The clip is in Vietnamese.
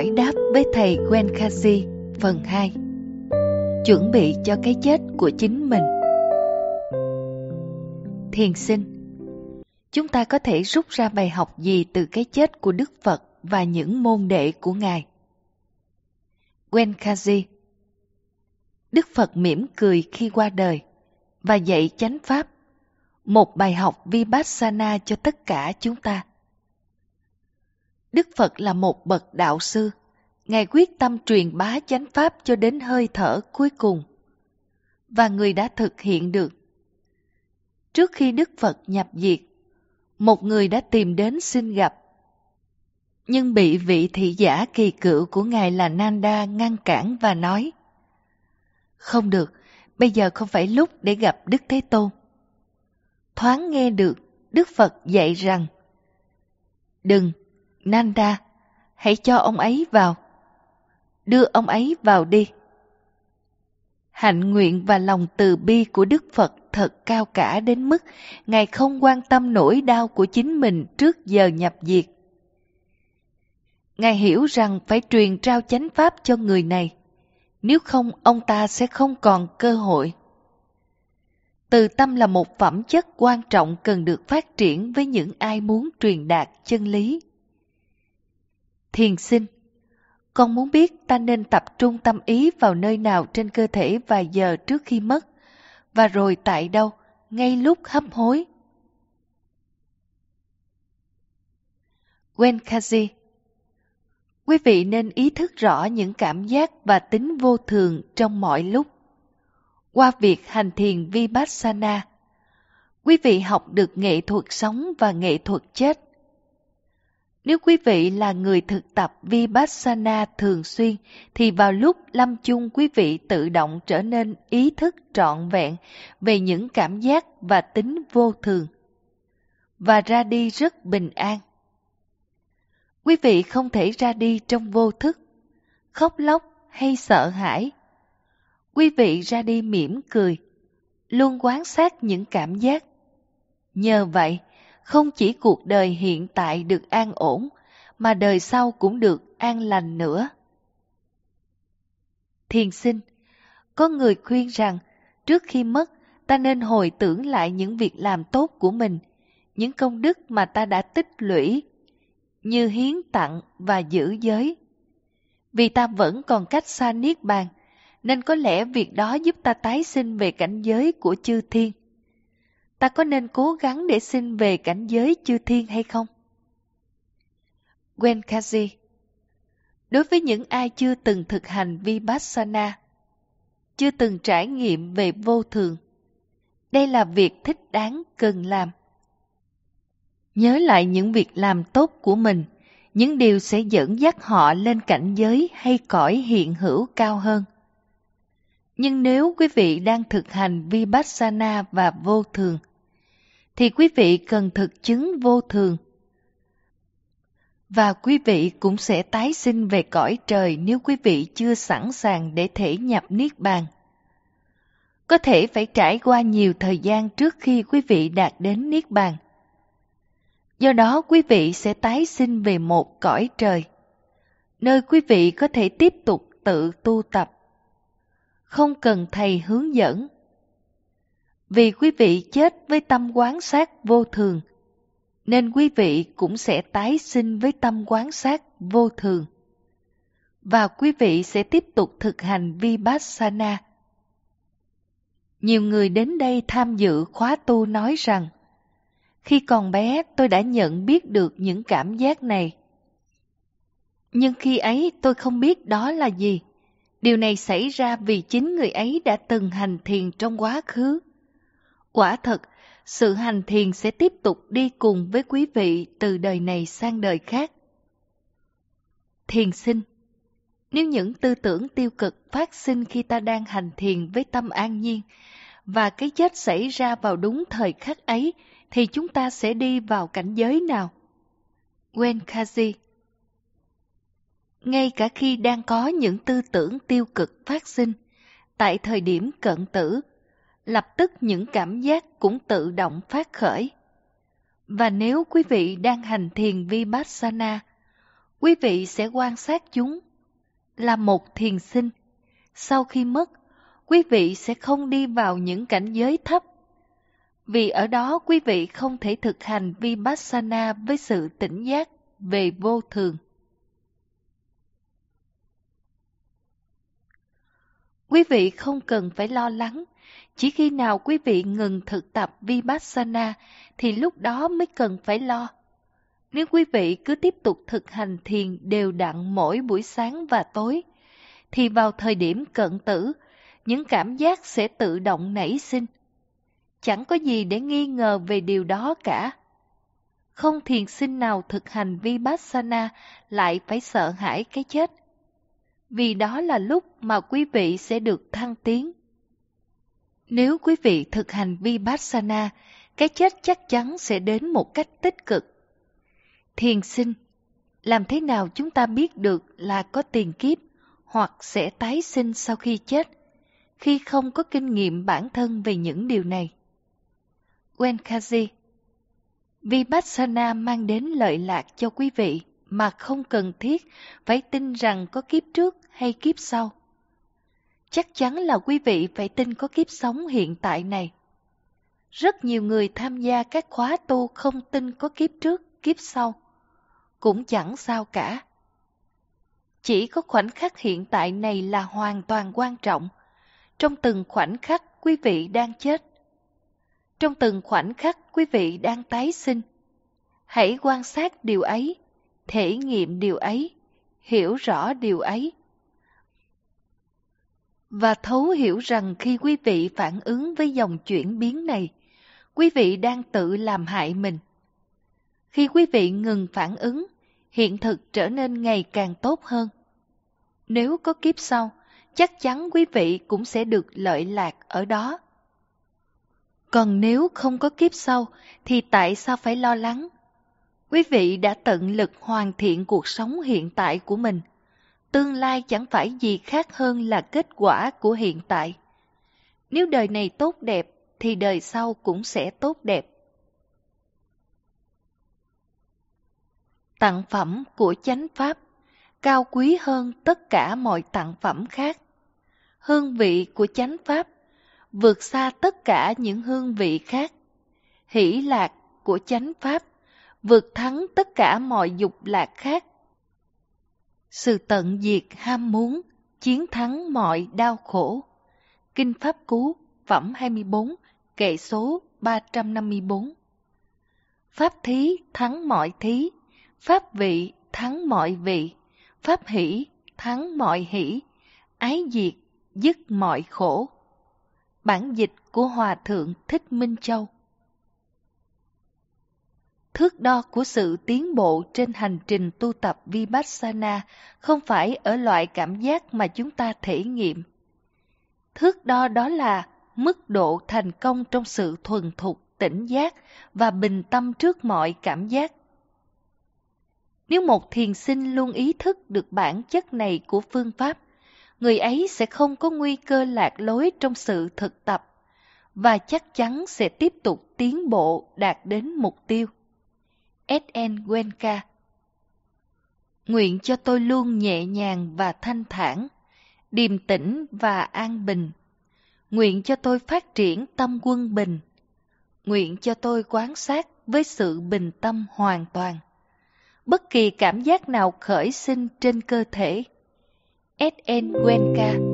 Hỏi đáp với thầy Gwen Kasi phần 2 Chuẩn bị cho cái chết của chính mình Thiền sinh Chúng ta có thể rút ra bài học gì từ cái chết của Đức Phật và những môn đệ của Ngài? Gwen Kasi Đức Phật mỉm cười khi qua đời và dạy chánh pháp, một bài học Vipassana cho tất cả chúng ta. Đức Phật là một bậc đạo sư. Ngài quyết tâm truyền bá chánh pháp cho đến hơi thở cuối cùng. Và người đã thực hiện được. Trước khi Đức Phật nhập diệt, một người đã tìm đến xin gặp. Nhưng bị vị thị giả kỳ cựu của Ngài là Nanda ngăn cản và nói Không được, bây giờ không phải lúc để gặp Đức Thế Tôn. Thoáng nghe được, Đức Phật dạy rằng Đừng, Nanda, hãy cho ông ấy vào. Đưa ông ấy vào đi. Hạnh nguyện và lòng từ bi của Đức Phật thật cao cả đến mức Ngài không quan tâm nỗi đau của chính mình trước giờ nhập diệt. Ngài hiểu rằng phải truyền trao chánh pháp cho người này, nếu không ông ta sẽ không còn cơ hội. Từ tâm là một phẩm chất quan trọng cần được phát triển với những ai muốn truyền đạt chân lý. Thiền sinh Con muốn biết ta nên tập trung tâm ý vào nơi nào trên cơ thể vài giờ trước khi mất, và rồi tại đâu, ngay lúc hấp hối. Wenkazi Quý vị nên ý thức rõ những cảm giác và tính vô thường trong mọi lúc. Qua việc hành thiền Vipassana, quý vị học được nghệ thuật sống và nghệ thuật chết. Nếu quý vị là người thực tập Vipassana thường xuyên thì vào lúc lâm chung quý vị tự động trở nên ý thức trọn vẹn về những cảm giác và tính vô thường và ra đi rất bình an. Quý vị không thể ra đi trong vô thức, khóc lóc hay sợ hãi. Quý vị ra đi mỉm cười, luôn quan sát những cảm giác. Nhờ vậy, không chỉ cuộc đời hiện tại được an ổn, mà đời sau cũng được an lành nữa. Thiền sinh, có người khuyên rằng trước khi mất ta nên hồi tưởng lại những việc làm tốt của mình, những công đức mà ta đã tích lũy, như hiến tặng và giữ giới. Vì ta vẫn còn cách xa Niết Bàn, nên có lẽ việc đó giúp ta tái sinh về cảnh giới của chư thiên ta có nên cố gắng để xin về cảnh giới chư thiên hay không? Gwen Kazi Đối với những ai chưa từng thực hành Vipassana, chưa từng trải nghiệm về vô thường, đây là việc thích đáng cần làm. Nhớ lại những việc làm tốt của mình, những điều sẽ dẫn dắt họ lên cảnh giới hay cõi hiện hữu cao hơn. Nhưng nếu quý vị đang thực hành Vipassana và vô thường, thì quý vị cần thực chứng vô thường. Và quý vị cũng sẽ tái sinh về cõi trời nếu quý vị chưa sẵn sàng để thể nhập Niết Bàn. Có thể phải trải qua nhiều thời gian trước khi quý vị đạt đến Niết Bàn. Do đó quý vị sẽ tái sinh về một cõi trời, nơi quý vị có thể tiếp tục tự tu tập. Không cần thầy hướng dẫn vì quý vị chết với tâm quán sát vô thường, nên quý vị cũng sẽ tái sinh với tâm quán sát vô thường. Và quý vị sẽ tiếp tục thực hành Vipassana. Nhiều người đến đây tham dự khóa tu nói rằng Khi còn bé tôi đã nhận biết được những cảm giác này. Nhưng khi ấy tôi không biết đó là gì. Điều này xảy ra vì chính người ấy đã từng hành thiền trong quá khứ. Quả thật, sự hành thiền sẽ tiếp tục đi cùng với quý vị từ đời này sang đời khác. Thiền sinh Nếu những tư tưởng tiêu cực phát sinh khi ta đang hành thiền với tâm an nhiên, và cái chết xảy ra vào đúng thời khắc ấy, thì chúng ta sẽ đi vào cảnh giới nào? Wen Kazi Ngay cả khi đang có những tư tưởng tiêu cực phát sinh, tại thời điểm cận tử, lập tức những cảm giác cũng tự động phát khởi. Và nếu quý vị đang hành thiền Vipassana, quý vị sẽ quan sát chúng là một thiền sinh. Sau khi mất, quý vị sẽ không đi vào những cảnh giới thấp, vì ở đó quý vị không thể thực hành Vipassana với sự tỉnh giác về vô thường. Quý vị không cần phải lo lắng chỉ khi nào quý vị ngừng thực tập Vipassana thì lúc đó mới cần phải lo. Nếu quý vị cứ tiếp tục thực hành thiền đều đặn mỗi buổi sáng và tối, thì vào thời điểm cận tử, những cảm giác sẽ tự động nảy sinh. Chẳng có gì để nghi ngờ về điều đó cả. Không thiền sinh nào thực hành Vipassana lại phải sợ hãi cái chết. Vì đó là lúc mà quý vị sẽ được thăng tiến nếu quý vị thực hành Vipassana, cái chết chắc chắn sẽ đến một cách tích cực. Thiền sinh Làm thế nào chúng ta biết được là có tiền kiếp hoặc sẽ tái sinh sau khi chết, khi không có kinh nghiệm bản thân về những điều này? Wenkazi Vipassana mang đến lợi lạc cho quý vị mà không cần thiết phải tin rằng có kiếp trước hay kiếp sau chắc chắn là quý vị phải tin có kiếp sống hiện tại này. Rất nhiều người tham gia các khóa tu không tin có kiếp trước, kiếp sau. Cũng chẳng sao cả. Chỉ có khoảnh khắc hiện tại này là hoàn toàn quan trọng. Trong từng khoảnh khắc quý vị đang chết. Trong từng khoảnh khắc quý vị đang tái sinh. Hãy quan sát điều ấy, thể nghiệm điều ấy, hiểu rõ điều ấy và thấu hiểu rằng khi quý vị phản ứng với dòng chuyển biến này, quý vị đang tự làm hại mình. Khi quý vị ngừng phản ứng, hiện thực trở nên ngày càng tốt hơn. Nếu có kiếp sau, chắc chắn quý vị cũng sẽ được lợi lạc ở đó. Còn nếu không có kiếp sau thì tại sao phải lo lắng? Quý vị đã tận lực hoàn thiện cuộc sống hiện tại của mình – tương lai chẳng phải gì khác hơn là kết quả của hiện tại. Nếu đời này tốt đẹp, thì đời sau cũng sẽ tốt đẹp. Tặng phẩm của chánh pháp cao quý hơn tất cả mọi tặng phẩm khác. Hương vị của chánh pháp vượt xa tất cả những hương vị khác. Hỷ lạc của chánh pháp vượt thắng tất cả mọi dục lạc khác sự tận diệt ham muốn, chiến thắng mọi đau khổ. Kinh Pháp Cú, phẩm 24, kệ số 354. Pháp thí thắng mọi thí, pháp vị thắng mọi vị, pháp hỷ thắng mọi hỷ, ái diệt dứt mọi khổ. Bản dịch của Hòa Thượng Thích Minh Châu thước đo của sự tiến bộ trên hành trình tu tập Vipassana không phải ở loại cảm giác mà chúng ta thể nghiệm. Thước đo đó là mức độ thành công trong sự thuần thục tỉnh giác và bình tâm trước mọi cảm giác. Nếu một thiền sinh luôn ý thức được bản chất này của phương pháp, người ấy sẽ không có nguy cơ lạc lối trong sự thực tập và chắc chắn sẽ tiếp tục tiến bộ đạt đến mục tiêu. S.N. Wenka Nguyện cho tôi luôn nhẹ nhàng và thanh thản, điềm tĩnh và an bình. Nguyện cho tôi phát triển tâm quân bình. Nguyện cho tôi quán sát với sự bình tâm hoàn toàn. Bất kỳ cảm giác nào khởi sinh trên cơ thể. S.N. Wenka